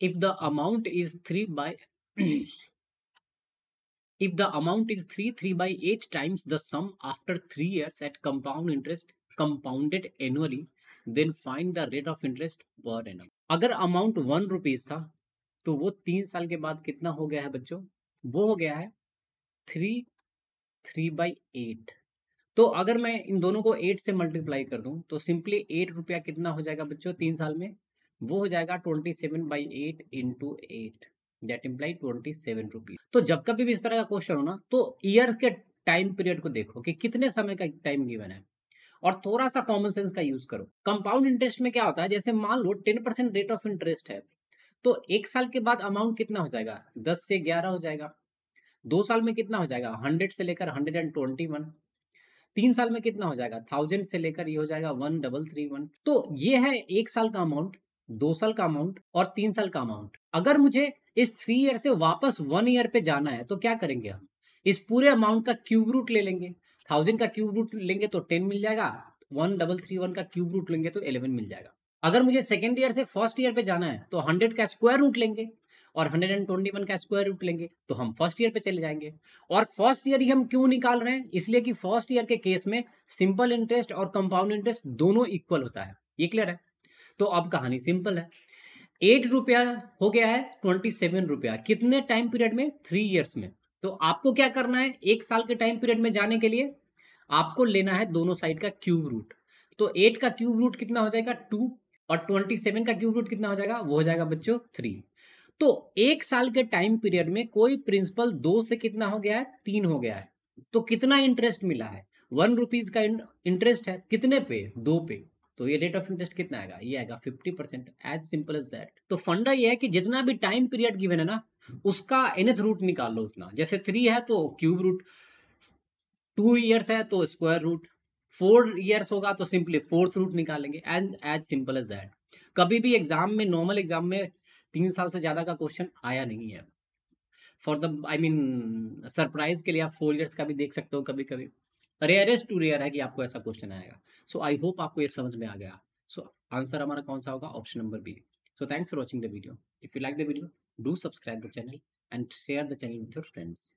If the amount is 3 by If the amount is 3, 3 by 8 times the sum after 3 years at compound interest compounded annually, then find the rate of interest per annum. अगर amount one rupees था तो वो तीन साल के बाद कितना हो गया है बच्चों वो हो गया है थ्री थ्री बाई एट तो अगर मैं इन दोनों को एट से मल्टीप्लाई कर दूं तो सिंपली एट रुपया कितना हो जाएगा बच्चों तीन साल में वो हो जाएगा twenty seven by eight into eight that imply twenty seven rupees तो जब कभी भी इस तरह का क्वेश्चन हो ना तो ईयर के टाइम पीरियड को देखो कि कितने समय का टाइम गिवन है और थोड़ा सा कॉमन सेंस का यूज करो कंपाउंड इंटरेस्ट में क्या होता है जैसे मान लो ten percent rate of interest है तो एक साल के बाद अमाउंट कितना हो जाएगा दस से ग्यारह हो जाएगा दो साल में कितना हो जाएगा हंड्रेड से लेकर हंड्रेड एंड ट्वेंटी वन तीन साल में कितना हो जाएगा थाउजेंड से लेकर ये हो जाएगा वन डबल थ्री वन तो ये है एक साल का अमाउंट दो साल का अमाउंट और तीन साल का अमाउंट अगर मुझे इस थ्री ईयर से वापस वन ईयर पे जाना है तो क्या करेंगे हम इस पूरे अमाउंट का क्यूब रूट ले लेंगे थाउजेंड का क्यूब रूट लेंगे तो टेन मिल जाएगा वन डबल थ्री वन का क्यूब रूट लेंगे तो इलेवन मिल जाएगा अगर मुझे सेकेंड ईयर से फर्स्ट ईयर पे जाना है तो हंड्रेड का स्क्वायर रूट लेंगे और 121 का स्क्वायर रूट लेंगे तो हम फर्स्ट ईयर पे चले जाएंगे और फर्स्ट ईयर ही हम क्यों निकाल रहे हैं इसलिए कि फर्स्ट ईयर के केस में सिंपल इंटरेस्ट और कंपाउंड इंटरेस्ट दोनों इक्वल होता है ये क्लियर है तो अब कहानी सिंपल है एट रुपया हो गया है ट्वेंटी सेवन रुपया कितने टाइम पीरियड में थ्री ईयर्स में तो आपको क्या करना है एक साल के टाइम पीरियड में जाने के लिए आपको लेना है दोनों साइड का क्यूब रूट तो एट का क्यूब रूट कितना हो जाएगा टू और ट्वेंटी सेवन का क्यूब रूट कितना हो जाएगा वो हो जाएगा बच्चों थ्री तो एक साल के टाइम पीरियड में कोई प्रिंसिपल दो से कितना हो गया है तीन हो गया है तो कितना इंटरेस्ट मिला है वन रुपीज का इंटरेस्ट है कितने पे दो पे तो ये रेट ऑफ इंटरेस्ट कितना आएगा ये आएगा fifty percent as simple as that तो फंडा ये है कि जितना भी टाइम पीरियड गिवन है ना उसका एनथ रूट निकाल लो उतना जैसे थ्री है तो क्यूब रूट टू ईयर्स है तो स्क्वायर रूट फोर ईयर्स होगा तो सिंपली फोर्थ रूट निकालेंगे as as simple as that कभी भी एग्जाम में नॉर्मल एग्जाम में तीन साल से ज्यादा का क्वेश्चन आया नहीं है for the I mean surprise के लिए आप फोर ईयर्स का भी देख सकते हो कभी कभी रेयरेस्ट टू रेयर है कि आपको ऐसा क्वेश्चन आएगा सो आई होप आपको ये समझ में आ गया सो आंसर हमारा कौन सा होगा option number B so thanks for watching the video if you like the video do subscribe the channel and share the channel with your friends